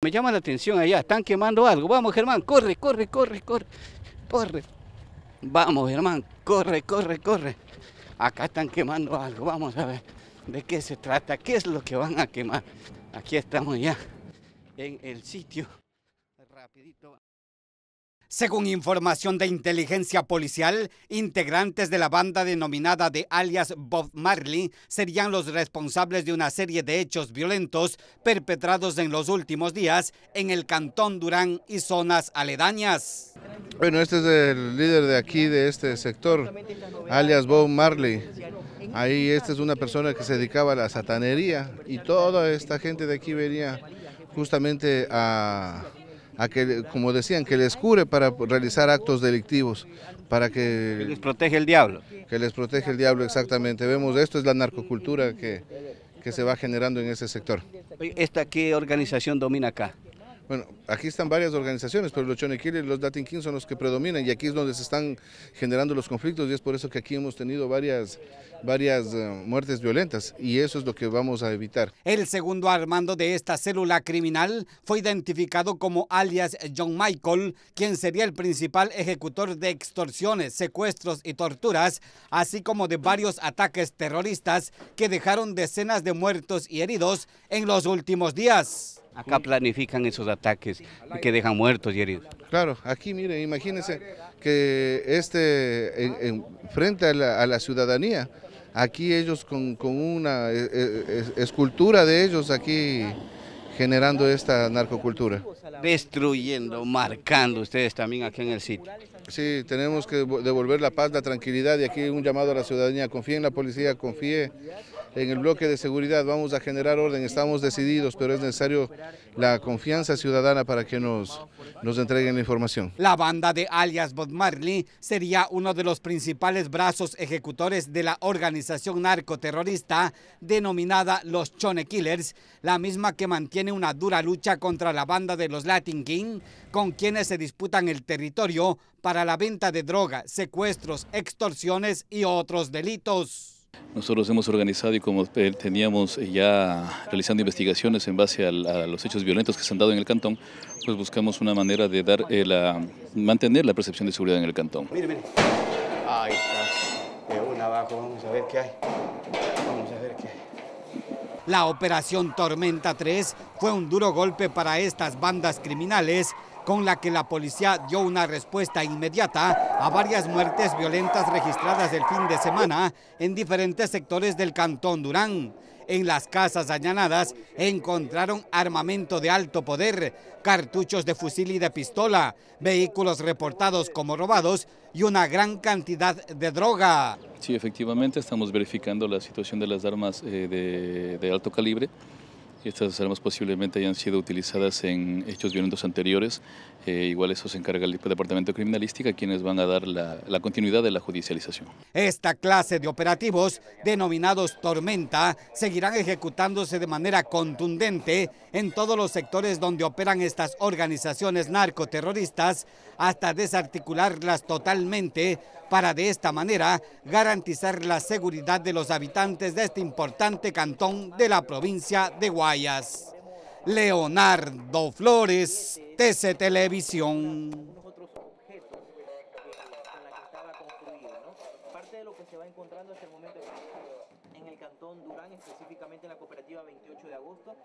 Me llama la atención allá, están quemando algo. Vamos, Germán, corre, corre, corre, corre, corre. Vamos, Germán, corre, corre, corre. Acá están quemando algo. Vamos a ver de qué se trata, qué es lo que van a quemar. Aquí estamos ya en el sitio. Rapidito. Según información de inteligencia policial, integrantes de la banda denominada de alias Bob Marley serían los responsables de una serie de hechos violentos perpetrados en los últimos días en el cantón Durán y zonas aledañas. Bueno, este es el líder de aquí, de este sector, alias Bob Marley. Ahí esta es una persona que se dedicaba a la satanería y toda esta gente de aquí venía justamente a a que, como decían, que les cure para realizar actos delictivos, para que... que les protege el diablo. Que les protege el diablo, exactamente. Vemos, esto es la narcocultura que, que se va generando en ese sector. ¿Esta qué organización domina acá? Bueno, aquí están varias organizaciones, pero los Chonequil y los Latin kings son los que predominan y aquí es donde se están generando los conflictos y es por eso que aquí hemos tenido varias, varias eh, muertes violentas y eso es lo que vamos a evitar. El segundo armando de esta célula criminal fue identificado como alias John Michael, quien sería el principal ejecutor de extorsiones, secuestros y torturas, así como de varios ataques terroristas que dejaron decenas de muertos y heridos en los últimos días. Acá planifican esos ataques que dejan muertos y heridos. Claro, aquí miren, imagínense que este, frente a la, ciudadanía, aquí ellos con, una eh, eh, escultura de ellos aquí generando esta narcocultura. Destruyendo, marcando ustedes también aquí en el sitio. Sí, tenemos que devolver la paz, la tranquilidad y aquí un llamado a la ciudadanía, confíe en la policía, confíe en el bloque de seguridad, vamos a generar orden, estamos decididos, pero es necesario la confianza ciudadana para que nos, nos entreguen la información. La banda de alias Bob Marley sería uno de los principales brazos ejecutores de la organización narcoterrorista denominada los Chone Killers, la misma que mantiene una dura lucha contra la banda de los Latin King, con quienes se disputan el territorio para la venta de droga, secuestros, extorsiones y otros delitos. Nosotros hemos organizado y como teníamos eh, ya realizando investigaciones en base a, los hechos violentos que se han dado en el cantón, pues buscamos una manera de dar eh, mantener la percepción de seguridad en el cantón. Mire, mire. Ahí está. De una abajo, vamos a ver qué hay. Vamos a ver qué hay. La operación Tormenta 3 fue un duro golpe para estas bandas criminales con la que la policía dio una respuesta inmediata a varias muertes violentas registradas el fin de semana en diferentes sectores del Cantón Durán. En las casas allanadas encontraron armamento de alto poder, cartuchos de fusil y de pistola, vehículos reportados como robados y una gran cantidad de droga. Sí, efectivamente estamos verificando la situación de las armas eh, de alto calibre. Estas armas posiblemente hayan sido utilizadas en hechos violentos anteriores. Eh, igual eso se encarga el Departamento de Criminalística, quienes van a dar la, la continuidad de la judicialización. Esta clase de operativos, denominados Tormenta, seguirán ejecutándose de manera contundente en todos los sectores donde operan estas organizaciones narcoterroristas hasta desarticularlas totalmente para de esta manera garantizar la seguridad de los habitantes de este importante cantón de la provincia de Guadalajara. Leonardo Flores, TC Televisión. Unos otros objetos con la que estaba construido, ¿no? Parte de lo que se va encontrando hasta el momento en el cantón Durán, específicamente en la cooperativa 28 de agosto.